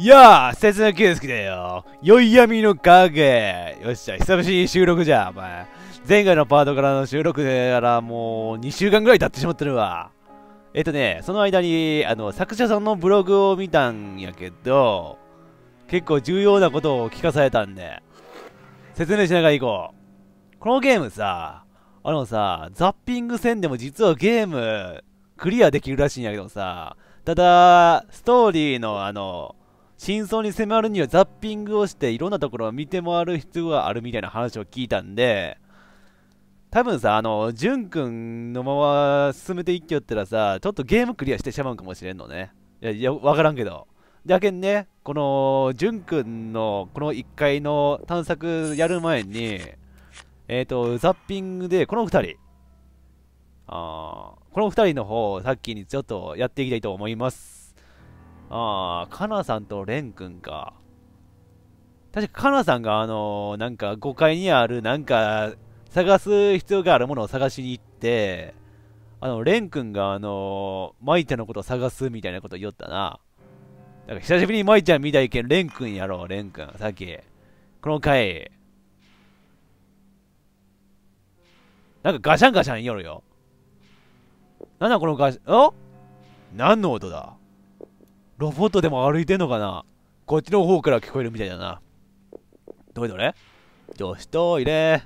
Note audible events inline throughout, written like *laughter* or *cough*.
いやあ、節の9好きだよ。宵闇の影。よっしゃ、久しぶりに収録じゃ、お前。前回のパートからの収録でからもう2週間ぐらい経ってしまってるわ。えっとね、その間に、あの、作者さんのブログを見たんやけど、結構重要なことを聞かされたんで、説明しながら行こう。このゲームさ、あのさ、ザッピング戦でも実はゲーム、クリアできるらしいんやけどさ、ただ、ストーリーのあの、真相に迫るにはザッピングをしていろんなところを見て回る必要があるみたいな話を聞いたんで、多分さ、あの、ジくんのまま進めていっきよったらさ、ちょっとゲームクリアしてしまうんかもしれんのね。いや、いや、わからんけど。だけんね、この、ジくんのこの1回の探索やる前に、えっ、ー、と、ザッピングで、この2人。あこの2人の方、さっきにちょっとやっていきたいと思います。ああ、かなさんとレン君か。確か、かなさんが、あのー、なんか、5階にある、なんか、探す必要があるものを探しに行って、あの、レン君が、あのー、マイちゃんのことを探すみたいなこと言おったな。だから、久しぶりにマイちゃん見たいけん、レン君やろう、レン君、さっき。この回。なんか、ガシャンガシャン言おるよ。なんだ、このガシャン、お何の音だロボットでも歩いてんのかなこっちの方から聞こえるみたいだな。どれどれ女子トイレ。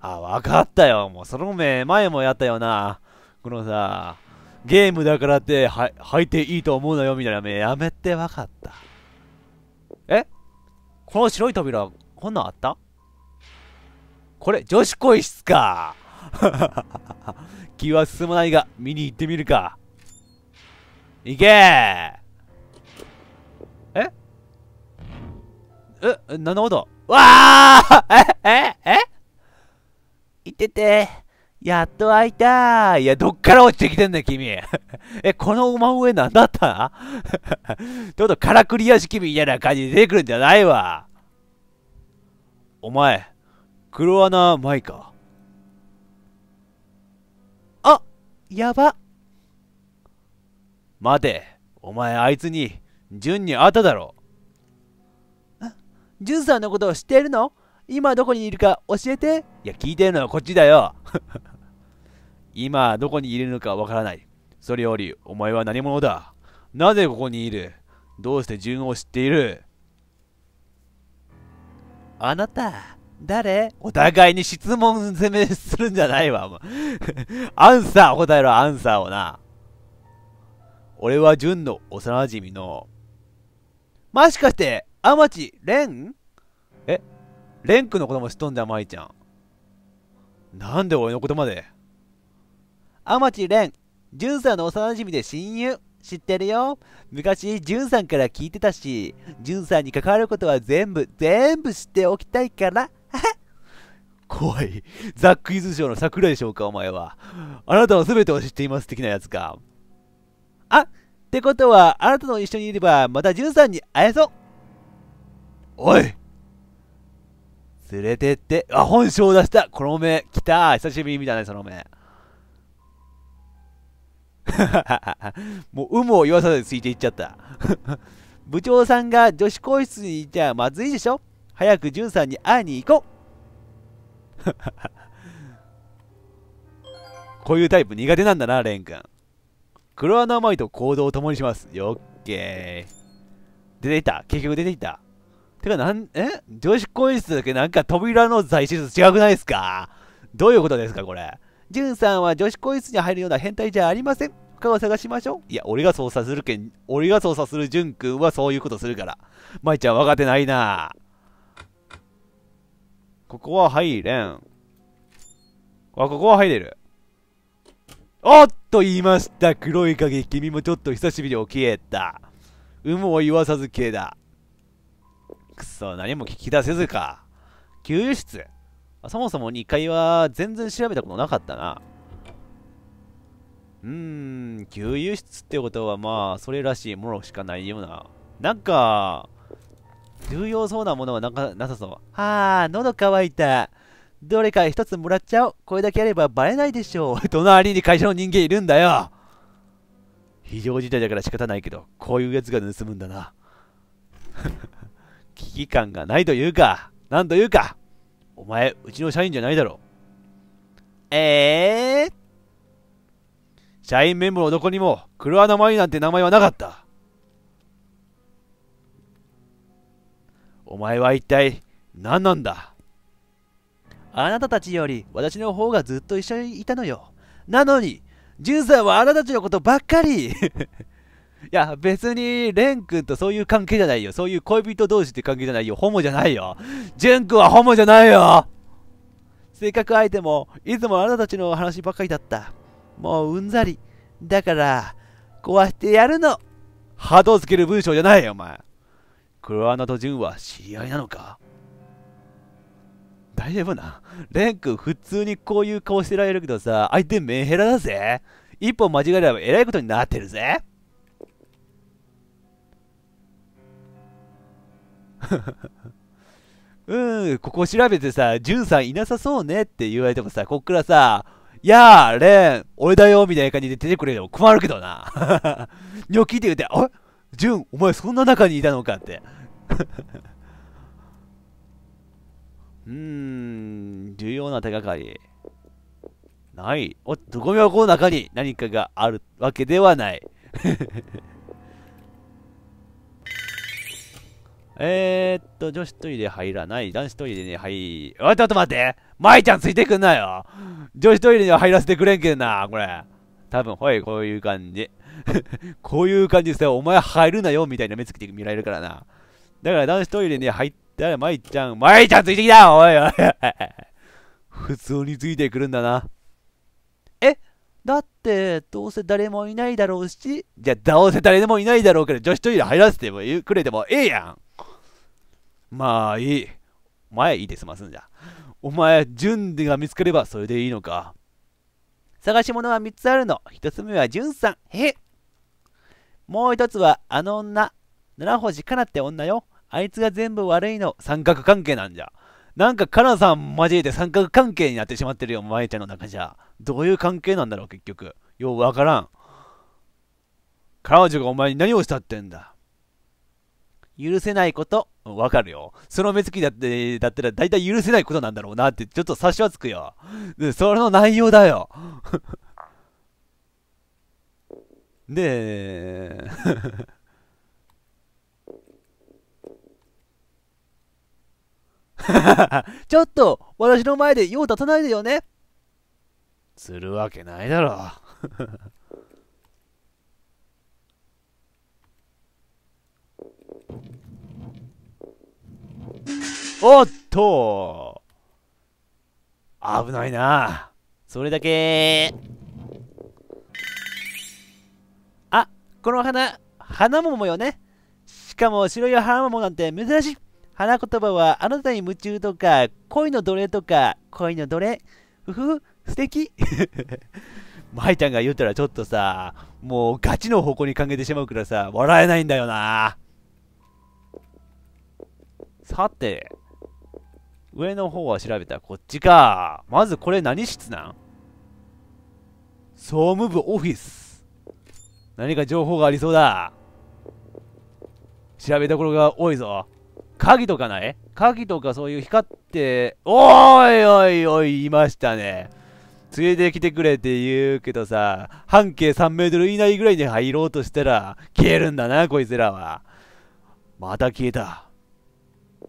あ、わかったよ。もうその目、前もやったよな。このさ、ゲームだからっては、履いていいと思うのよみたいな目、やめてわかった。えこの白い扉、こんなんあったこれ、女子更衣室か。*laughs* 気は進まないが、見に行ってみるか。いけーええなるほどわあえええ行っててやっと開いたいや、どっから落ちてきてんね君。*laughs* え、この馬上なんだったちょ *laughs* っとからくり屋敷みたいな感じで出てくるんじゃないわ。お前、黒穴マイか。あ、やば。待て、お前あいつに、純に会っただろう。純さんのことを知っているの今どこにいるか教えて。いや、聞いてるのはこっちだよ。*laughs* 今どこにいるのかわからない。それより、お前は何者だなぜここにいるどうして純を知っているあなた、誰お互いに質問攻めするんじゃないわ。アンサー答えろ、アンサーをな。俺は純の幼馴染の。もしかして、アマチ、レンえレンクのことも知っとんじゃん、マイちゃん。なんで俺のことまでアマチ、レン、純さんの幼馴染で親友。知ってるよ。昔、ジュンさんから聞いてたし、ジュンさんに関わることは全部、全部知っておきたいから。*laughs* 怖い。ザックイズショーの桜でしょうか、お前は。あなたは全てを知っています的なやつか。あってことは、あなたと一緒にいれば、またジュンさんに会えそうおい連れてって、あ、本性を出した。この目、来た。久しぶりみたいな、その目。*laughs* もう、有無を言わさずついていっちゃった。*laughs* 部長さんが女子更衣室にいちゃまずいでしょ早くじゅんさんに会いに行こう *laughs* こういうタイプ苦手なんだな、レン君。クロアナマイと行動を共にします。よっけー。出ていた結局出ていたてか、なん、え女子更衣室だけなんか扉の材質違くないですかどういうことですか、これ。ジュンさんは女子更衣室に入るような変態じゃありません。他を探しましょう。いや、俺が操作するけん、俺が操作するジュン君はそういうことするから。舞ちゃん分かってないなここは入れん。あ、ここは入れる。おっと言いました黒い影君もちょっと久しぶりに起きえた有無を言わさず系だくそ何も聞き出せずか給油室そもそも2階は全然調べたことなかったなうーん給油室ってことはまあそれらしいものしかないようななんか重要そうなものはなかなさそうはあ喉乾いたどれか一つもらっちゃおう。これだけあればバレないでしょう。*laughs* 隣に会社の人間いるんだよ。非常事態だから仕方ないけど、こういうやつが盗むんだな。*laughs* 危機感がないというか、なんというか、お前、うちの社員じゃないだろう。えー、社員メンバーのどこにも、黒穴マリなんて名前はなかった。お前は一体、何なんだあなたたちより私の方がずっと一緒にいたのよ。なのに、ジュンさんはあなたたちのことばっかり *laughs* いや、別に、レン君とそういう関係じゃないよ。そういう恋人同士って関係じゃないよ。ホモじゃないよ。ジュン君はホモじゃないよ性格相手も、いつもあなたたちの話ばっかりだった。もううんざり。だから、壊してやるの。波動つける文章じゃないよ、お前。黒穴アナとジュンは知り合いなのか丈夫なレン君普通にこういう顔してられるけどさ、相手メンヘラだぜ。一歩間違えればえらいことになってるぜ。*laughs* うん、ここ調べてさ、ジュンさんいなさそうねって言われてもさ、こっからさ、いやあ、レン、俺だよ、みたいな感じで出てくれるも困るけどな。*laughs* にょ聞いて言って、あれジュン、お前そんな中にいたのかって。*laughs* うーん、重要な手がかり。ない。おっと、ゴミ箱の中に何かがあるわけではない。*laughs* えーっと、女子トイレ入らない。男子トイレに入、おい、ちょっと待って舞ちゃんついてくんなよ女子トイレには入らせてくれんけんな、これ。多分、ほい、こういう感じ。*laughs* こういう感じでさ、お前入るなよみたいな目つきで見られるからな。だから男子トイレに入っ誰、まいちゃん、まいちゃんついてきたおいおいおい。*laughs* 普通についてくるんだな。えだって、どうせ誰もいないだろうし、じゃあ、どうせ誰でもいないだろうから、女子トイレ入らせてもくれてもええやん。まあいい。お前いいで済ますんじゃ。お前、純が見つかればそれでいいのか。探し物は3つあるの。1つ目は純さん。へもう1つはあの女、七星かなって女よ。あいつが全部悪いの、三角関係なんじゃ。なんか、カナさん交えて三角関係になってしまってるよ、マイちゃんの中じゃ。どういう関係なんだろう、結局。ようわからん。彼女がお前に何をしたってんだ。許せないこと、わかるよ。その目つきだって、だったら大体許せないことなんだろうなって、ちょっと察しはつくよ。その内容だよ。で、*laughs* ちょっと、私の前で用立たないでよね。するわけないだろう。*laughs* おっと危ないなそれだけあこの花花桃よねしかも白い花桃なんて珍しい花言葉は、あなたに夢中とか、恋の奴隷とか、恋の奴隷ふふ、素敵イ *laughs* ちゃんが言うたらちょっとさ、もうガチの方向に考えてしまうからさ、笑えないんだよな。さて、上の方は調べた。こっちか。まずこれ何室なん総務部オフィス。何か情報がありそうだ。調べどころが多いぞ。鍵とかない鍵とかそういう光って、おいおいおい、いましたね。連れてきてくれって言うけどさ、半径3メートル以内ぐらいに入ろうとしたら、消えるんだな、こいつらは。また消えた。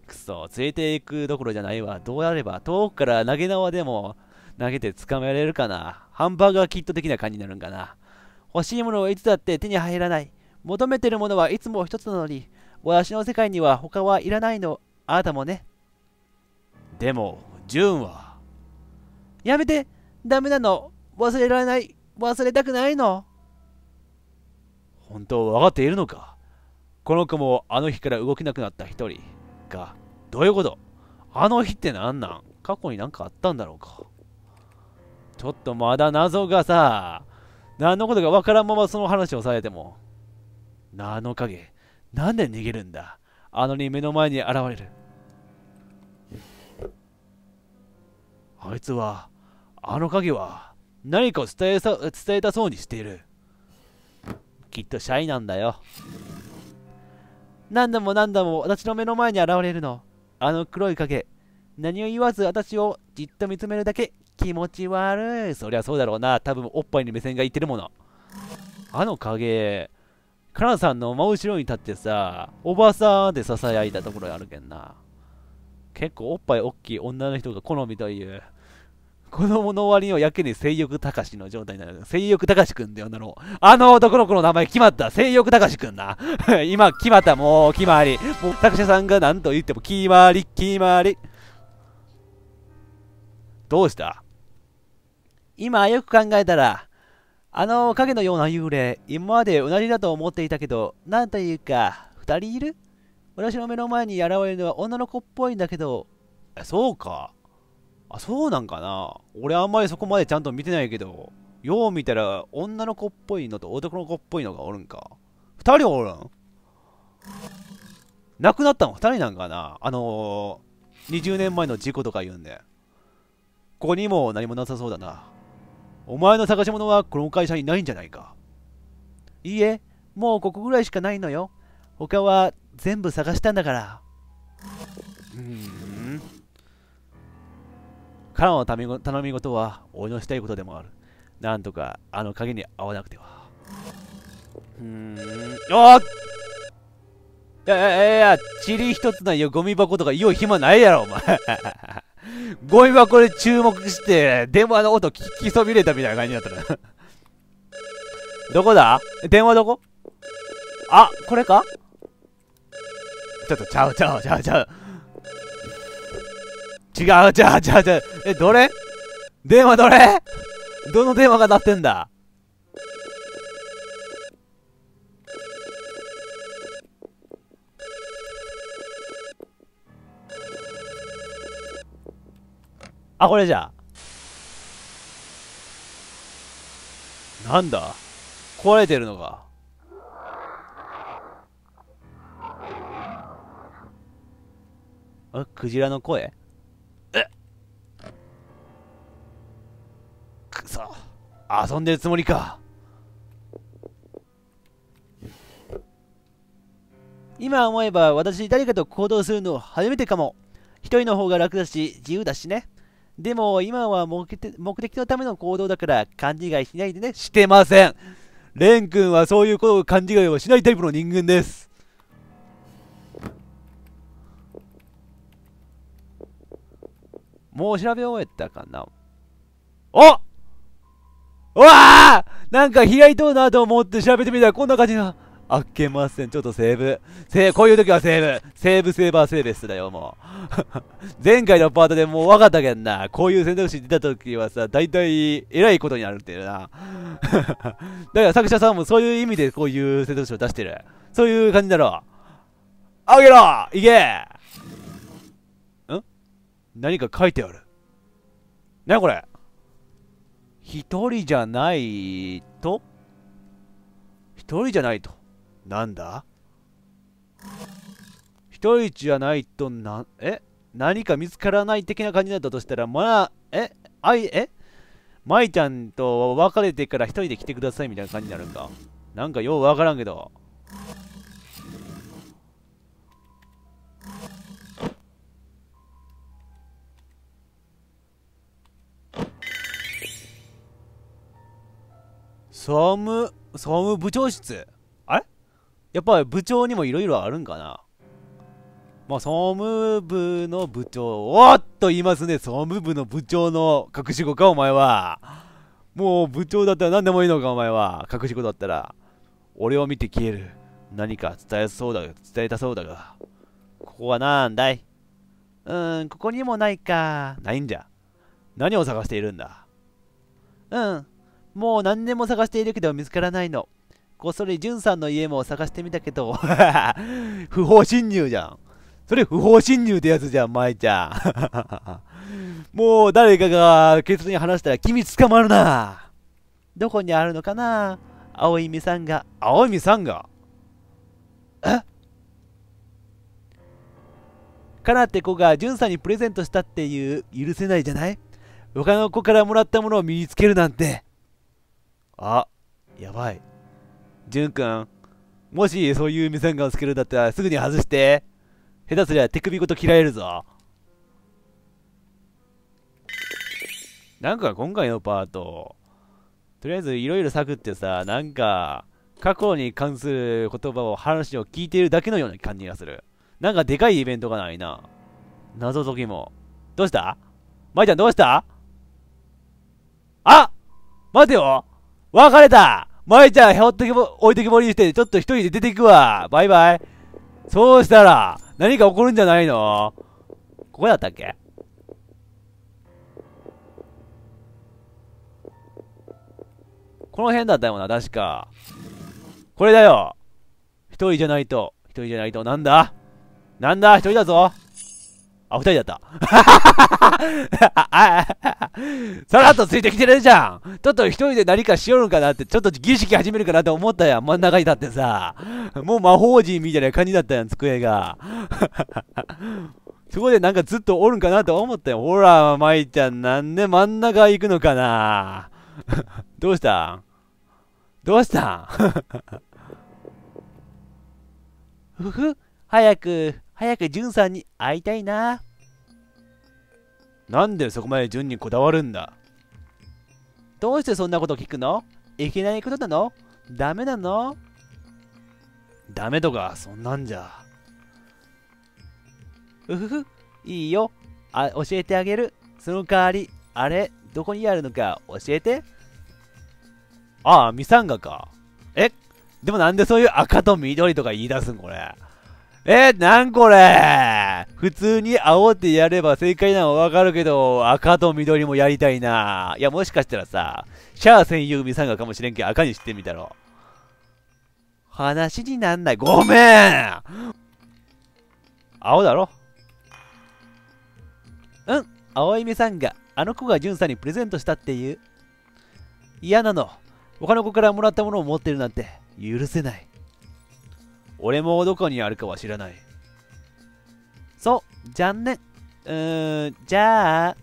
くそ、連れて行くどころじゃないわ。どうやれば、遠くから投げ縄でも投げて捕まえられるかな。ハンバーガーキット的な感じになるんかな。欲しいものはいつだって手に入らない。求めてるものはいつも一つなのに、私の世界には他はいらないの、あなたもね。でも、ンは。やめてダメなの忘れられない忘れたくないの本当わかっているのかこの子もあの日から動けなくなった一人が、どういうことあの日って何なん過去になんかあったんだろうかちょっとまだ謎がさ、何のことかわからんままその話をされても。何の影。なんで逃げるんだあのに目の前に現れる。あいつは、あの影は、何かを伝えさ伝えたそうにしている。きっとシャイなんだよ。何度も何度も私の目の前に現れるの。あの黒い影。何を言わず私をじっと見つめるだけ気持ち悪い。そりゃそうだろうな。多分おっぱいに目線がいってるもの。あの影、カナさんの真後ろに立ってさ、おばさんで囁いたところあるけんな。結構おっぱいおっきい女の人が好みという、子供の割にはやけに性欲高しの状態になる。性欲高しくんだよ、なの。あの男の子の名前決まった。性欲高しくんな。*laughs* 今、決まった。もう、決まり。もう、作者さんが何と言っても、決まり、決まり。どうした今、よく考えたら、あの影のような幽霊、今までうなじだと思っていたけど、なんというか、二人いる私の目の前に現れるのは女の子っぽいんだけど、え、そうか。あ、そうなんかな。俺あんまりそこまでちゃんと見てないけど、よう見たら女の子っぽいのと男の子っぽいのがおるんか。二人おるん亡くなったの二人なんかなあのー、20年前の事故とか言うんで。ここにも何もなさそうだな。お前の探し物はこの会社にないんじゃないか。いいえ、もうここぐらいしかないのよ。他は全部探したんだから。うーん。カラの頼み事は俺のしたいことでもある。なんとかあの鍵に合わなくては。うーん。あっいやいやいや、チひ一つないよ、ゴミ箱とか言う暇ないやろ、お前。ゴミ箱で注目して、電話の音聞きそびれたみたいな感じになったら。どこだ電話どこあ、これかちょっと、ちゃうちゃうちゃうちゃう。違う違う違う違う。え、どれ電話どれどの電話が鳴ってんだあ、これじゃあ。なんだ壊れてるのか。あ、クジラの声えくそ。遊んでるつもりか。今思えば私誰かと行動するの初めてかも。一人の方が楽だし、自由だしね。でも今は目的のための行動だから勘違いしないでね。してませんレン君はそういうことを勘違いをしないタイプの人間です。もう調べ終えたかなおわあなんか開いとうなと思って調べてみたらこんな感じな。あっけません。ちょっとセーブ。セーこういう時はセーブ。セーブセーバーセーベスだよ、もう。*laughs* 前回のパートでもう分かったけんな。こういう選択肢出た時はさ、大体、偉いことになるっていうな。*laughs* だから作者さんもそういう意味でこういう選択肢を出してる。そういう感じだろう。あげろいけん何か書いてある。なにこれ一人じゃないと一人じゃないとなんだ人一じゃないとな、え何か見つからない的な感じだったとしたら、まあ、えあい、え舞ちゃんと別れてから一人で来てくださいみたいな感じになるんだ。なんかようわからんけど。総務、総務部長室やっぱ部長にもいろいろあるんかなまあ、総務部の部長、おっと言いますね、総務部の部長の隠し子か、お前は。もう部長だったら何でもいいのか、お前は。隠し子だったら。俺を見て消える。何か伝えそうだ、伝えたそうだが。ここはなんだいうーん、ここにもないか。ないんじゃ。何を探しているんだうん。もう何年も探しているけど見つからないの。こっそりじゅんさんの家も探してみたけど *laughs* 不法侵入じゃん。それ不法侵入ってやつじゃん、舞ちゃん。*laughs* もう誰かが警察に話したら君捕まるな。どこにあるのかな青いみさんが。青いみさんがえかなって子がじゅんさんにプレゼントしたっていう許せないじゃない他の子からもらったものを身につけるなんて。あ、やばい。ジュン君、もしそういうミサンガンをつけるんだったらすぐに外して。下手すりゃ手首ごと切られるぞ。なんか今回のパート、とりあえずいろいろ探ってさ、なんか、過去に関する言葉を話を聞いているだけのような感じがする。なんかでかいイベントがないな。謎解きも。どうしたまいちゃんどうしたあ待てよ別れた舞ちゃん、ひょっとけぼ、置いてきぼりにして、ちょっと一人で出ていくわ。バイバイ。そうしたら、何か起こるんじゃないのここだったっけこの辺だったよな、確か。これだよ。一人じゃないと。一人じゃないと。なんだなんだ一人だぞあ、二人だった。さらっとついてきてるじゃん。ちょっと一人で何かしよるんかなって、ちょっと儀式始めるかなって思ったやん。真ん中に立ってさ。もう魔法人みたいな感じだったやん、机が。*laughs* そこでなんかずっとおるんかなと思ったよ。ほら、舞ちゃん、なんで真ん中行くのかな *laughs* どうしたどうした *laughs* ふふ、早く早くジュンさんに会いたいな。なんでそこまでジュンにこだわるんだどうしてそんなこと聞くのいけないことなのダメなのダメとか、そんなんじゃ。うふふ、いいよ。あ、教えてあげる。その代わり、あれ、どこにあるのか教えて。ああ、ミサンガか。え、でもなんでそういう赤と緑とか言い出すんこれ。えー、なんこれ普通に青ってやれば正解なのわかるけど、赤と緑もやりたいな。いや、もしかしたらさ、シャア専用ミサンガかもしれんけど赤にしてみたろ。話になんない。ごめん青だろうん、青いミサンガ。あの子がジュンさんにプレゼントしたっていう。嫌なの。他の子からもらったものを持ってるなんて許せない。俺もどこにあるかは知らない。そう、残念。うーん、じゃあ。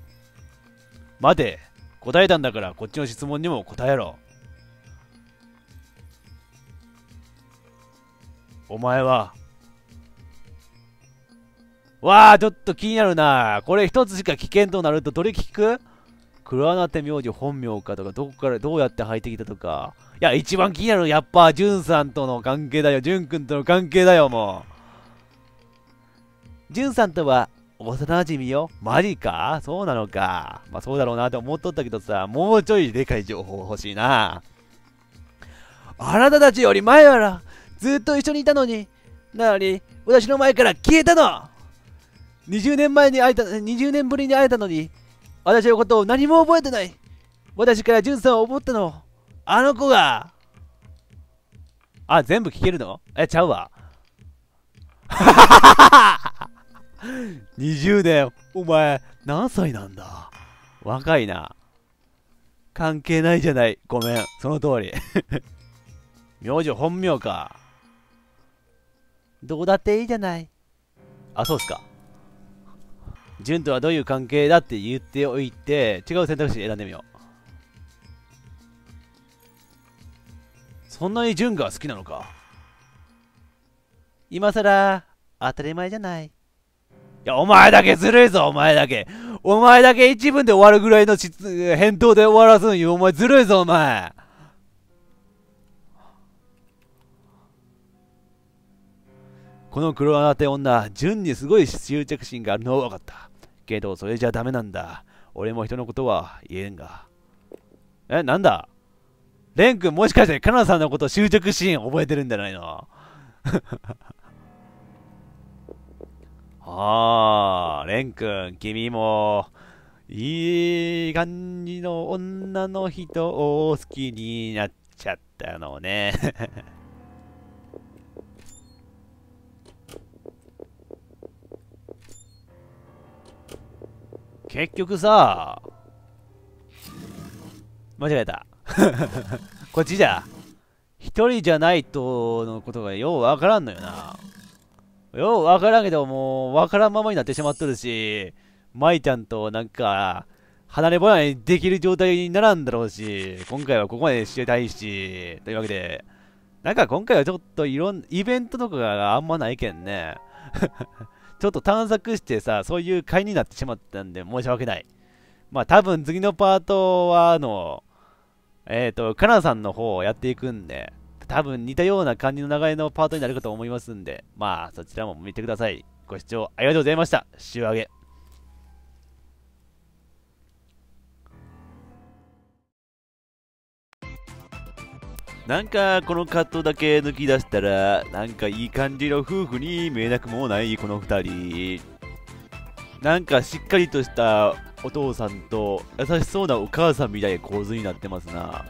待て、答えたんだからこっちの質問にも答えろ。お前は。わあ、ちょっと気になるな。これ一つしか危険となると取り聞く黒穴ナテ名字本名かとか、どこから、どうやって入ってきたとか。いや、一番気になるのやっぱ、ジュンさんとの関係だよ。ジュン君との関係だよ、もう。ジュンさんとは、幼馴染みよ。マジかそうなのか。まあそうだろうなって思っとったけどさ、もうちょいでかい情報欲しいな。あなたたちより前はら、ずっと一緒にいたのに、なのに、私の前から消えたの !20 年前に会えた、20年ぶりに会えたのに、私のことを何も覚えてない私からジュンさんを思ったのあの子があ、全部聞けるのえ、ちゃうわ。20年、お前、何歳なんだ若いな。関係ないじゃない。ごめん、その通り。*laughs* 名字本名か。どうだっていいじゃない。あ、そうっすか。純とはどういう関係だって言っておいて、違う選択肢選んでみよう。そんなに純が好きなのか今さら、当たり前じゃない。いや、お前だけずるいぞ、お前だけ。お前だけ一文で終わるぐらいの返答で終わらすのに、お前ずるいぞ、お前。この黒穴って女、純にすごい執着心があるのは分かった。けど、それじゃダメなんだ。俺も人のことは言えんが。え、なんだレン君もしかしてカナさんのこと執着シーン覚えてるんじゃないの *laughs* ああ、レン君、君も、いい感じの女の人を好きになっちゃったのね結局さ、間違えた。*laughs* こっちじゃ。一人じゃないとのことがようわからんのよな。ようわからんけど、もう、わからんままになってしまっとるし、舞ちゃんとなんか、離れぼ離にできる状態にならんだろうし、今回はここまでしてたいし、というわけで、なんか今回はちょっといろん、イベントとかがあんまないけんね。ちょっと探索してさ、そういう会になってしまったんで、申し訳ない。まあ、多分次のパートは、あの、えっ、ー、と、カナさんの方をやっていくんで、多分似たような感じの流れのパートになるかと思いますんで、まあ、そちらも見てください。ご視聴ありがとうございました。週上げ。なんかこのカットだけ抜き出したらなんかいい感じの夫婦に見えなくもないこの2人なんかしっかりとしたお父さんと優しそうなお母さんみたいな構図になってますな